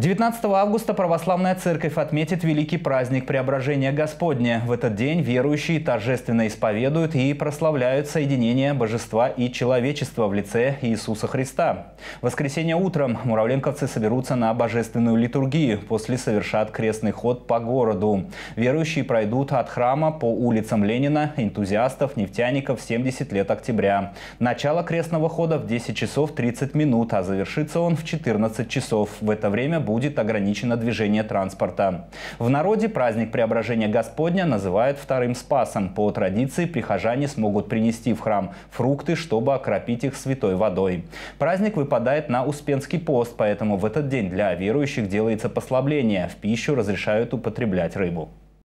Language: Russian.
19 августа православная церковь отметит великий праздник Преображения Господня. В этот день верующие торжественно исповедуют и прославляют соединение божества и человечества в лице Иисуса Христа. В воскресенье утром муравленковцы соберутся на божественную литургию, после совершат крестный ход по городу. Верующие пройдут от храма по улицам Ленина, энтузиастов, нефтяников 70 лет октября. Начало крестного хода в 10 часов 30 минут, а завершится он в 14 часов. В это время будет ограничено движение транспорта. В народе праздник преображения Господня называют вторым спасом. По традиции прихожане смогут принести в храм фрукты, чтобы окропить их святой водой. Праздник выпадает на Успенский пост, поэтому в этот день для верующих делается послабление. В пищу разрешают употреблять рыбу.